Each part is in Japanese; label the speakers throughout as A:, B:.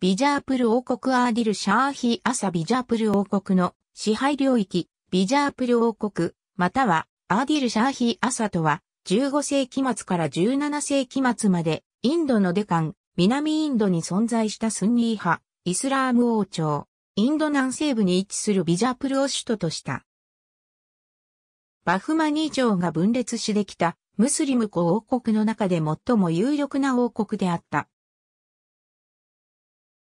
A: ビジャープル王国アーディルシャーヒー朝ビジャープル王国の支配領域、ビジャープル王国、またはアーディルシャーヒー朝とは、15世紀末から17世紀末まで、インドのデカン、南インドに存在したスンニー派、イスラーム王朝、インド南西部に位置するビジャープルを首都とした。バフマニー朝が分裂しできたムスリム古王国の中で最も有力な王国であった。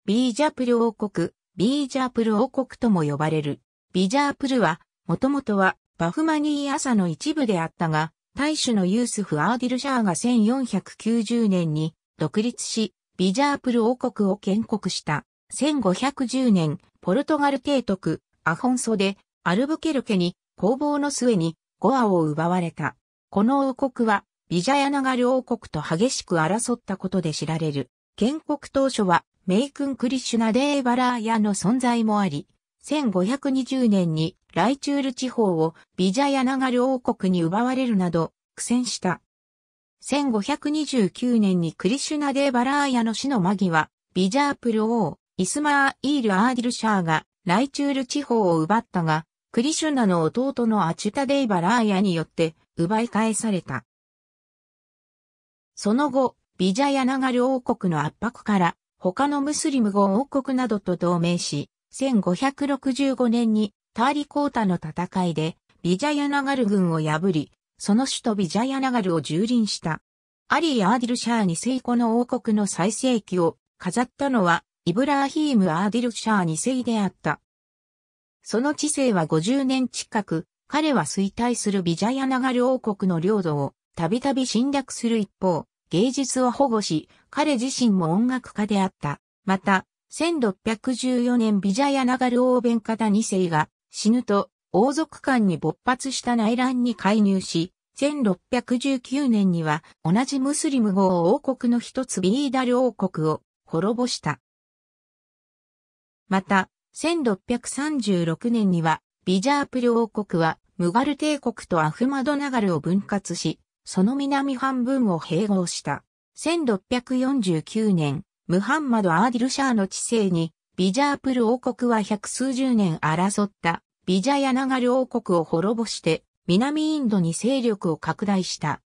A: ビージャプル王国、ビージャプル王国とも呼ばれる。ビジャープルは、もともとは、バフマニー朝の一部であったが、大主のユースフ・アーディルシャーが1490年に独立し、ビジャープル王国を建国した。1510年、ポルトガル提督、アホンソで、アルブケルケに、攻防の末に、ゴアを奪われた。この王国は、ビジャヤナガル王国と激しく争ったことで知られる。建国当初は、メイクン・クリシュナ・デーバラーヤの存在もあり、1520年にライチュール地方をビジャヤナガル王国に奪われるなど苦戦した。1529年にクリシュナ・デーバラーヤの死の間際、ビジャープル王、イスマー・イール・アーディルシャーがライチュール地方を奪ったが、クリシュナの弟のアチュタ・デイバラーヤによって奪い返された。その後、ビジャヤナガル王国の圧迫から他のムスリム語王国などと同盟し、1565年にターリコータの戦いでビジャヤナガル軍を破り、その首都ビジャヤナガルを蹂躙した。アリー・アーディルシャーセ世この王国の最盛期を飾ったのはイブラーヒーム・アーディルシャーセ世であった。その知性は50年近く、彼は衰退するビジャヤナガル王国の領土をたびたび侵略する一方、芸術を保護し、彼自身も音楽家であった。また、1614年ビジャヤナガル王弁ベン2世が死ぬと王族間に勃発した内乱に介入し、1619年には同じムスリム号王国の一つビーダル王国を滅ぼした。また、1636年にはビジャープル王国はムガル帝国とアフマドナガルを分割し、その南半分を併合した。1649年、ムハンマド・アーディルシャーの治世に、ビジャープル王国は百数十年争ったビジャヤナガル王国を滅ぼして南インドに勢力を拡大した。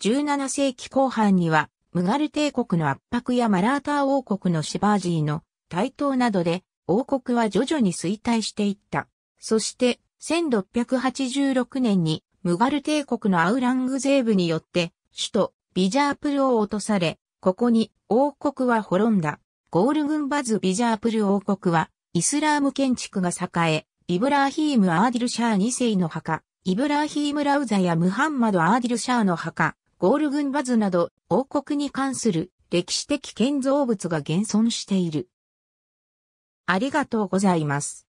A: 17世紀後半にはムガル帝国の圧迫やマラーター王国のシバージーの台頭などで王国は徐々に衰退していった。そして1686年にムガル帝国のアウラングゼーブによって首都ビジャープルを落とされ、ここに王国は滅んだ。ゴール軍バズビジャープル王国はイスラーム建築が栄え、イブラーヒーム・アーディル・シャー2世の墓、イブラーヒーム・ラウザやムハンマド・アーディル・シャーの墓、ゴール軍バズなど王国に関する歴史的建造物が現存している。ありがとうございます。